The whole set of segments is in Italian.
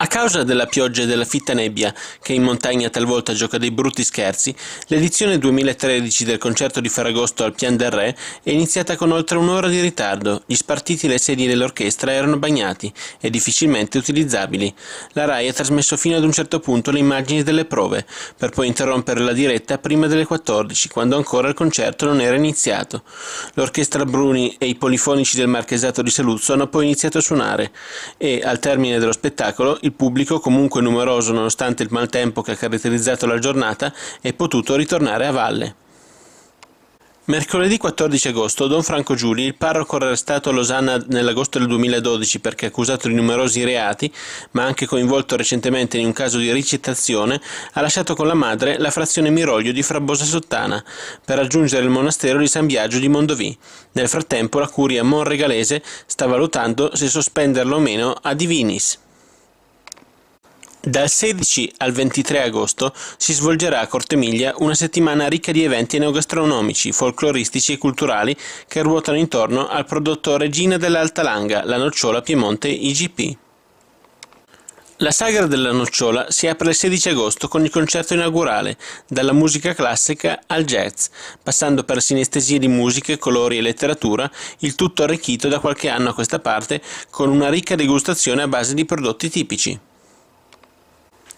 A causa della pioggia e della fitta nebbia, che in montagna talvolta gioca dei brutti scherzi, l'edizione 2013 del concerto di Ferragosto al Pian del Re è iniziata con oltre un'ora di ritardo, gli spartiti e le sedie dell'orchestra erano bagnati e difficilmente utilizzabili. La RAI ha trasmesso fino ad un certo punto le immagini delle prove, per poi interrompere la diretta prima delle 14, quando ancora il concerto non era iniziato. L'orchestra Bruni e i polifonici del Marchesato di Saluzzo hanno poi iniziato a suonare e, al termine dello spettacolo, il pubblico, comunque numeroso nonostante il maltempo che ha caratterizzato la giornata, è potuto ritornare a valle. Mercoledì 14 agosto Don Franco Giuli, il parroco arrestato a Losanna nell'agosto del 2012 perché accusato di numerosi reati, ma anche coinvolto recentemente in un caso di ricettazione, ha lasciato con la madre la frazione Miroglio di Frabosa Sottana per raggiungere il monastero di San Biagio di Mondovì. Nel frattempo la curia monregalese sta valutando se sospenderlo o meno a Divinis. Dal 16 al 23 agosto si svolgerà a Cortemiglia una settimana ricca di eventi neogastronomici, folcloristici e culturali che ruotano intorno al prodotto regina dell'Alta Langa, la nocciola Piemonte IGP. La sagra della nocciola si apre il 16 agosto con il concerto inaugurale, dalla musica classica al jazz, passando per sinestesie di musiche, colori e letteratura, il tutto arricchito da qualche anno a questa parte con una ricca degustazione a base di prodotti tipici.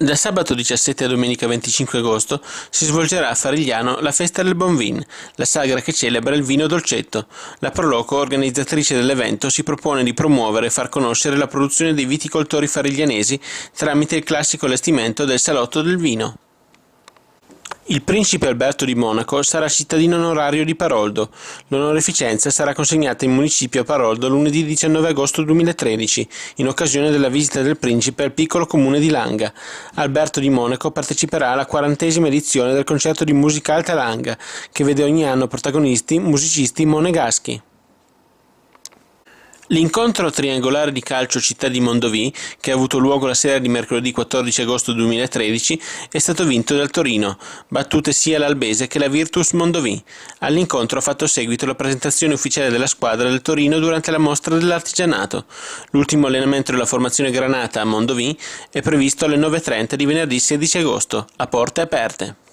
Da sabato 17 a domenica 25 agosto si svolgerà a Farigliano la festa del Bonvin, la sagra che celebra il vino dolcetto. La Proloco, organizzatrice dell'evento, si propone di promuovere e far conoscere la produzione dei viticoltori fariglianesi tramite il classico allestimento del salotto del vino. Il principe Alberto di Monaco sarà cittadino onorario di Paroldo. L'onorificenza sarà consegnata in municipio a Paroldo lunedì 19 agosto 2013, in occasione della visita del principe al piccolo comune di Langa. Alberto di Monaco parteciperà alla quarantesima edizione del concerto di musica alta Langa, che vede ogni anno protagonisti musicisti monegaschi. L'incontro triangolare di calcio Città di Mondovì, che ha avuto luogo la sera di mercoledì 14 agosto 2013, è stato vinto dal Torino, battute sia l'Albese che la Virtus Mondovì. All'incontro ha fatto seguito la presentazione ufficiale della squadra del Torino durante la mostra dell'artigianato. L'ultimo allenamento della formazione Granata a Mondovì è previsto alle 9.30 di venerdì 16 agosto, a porte aperte.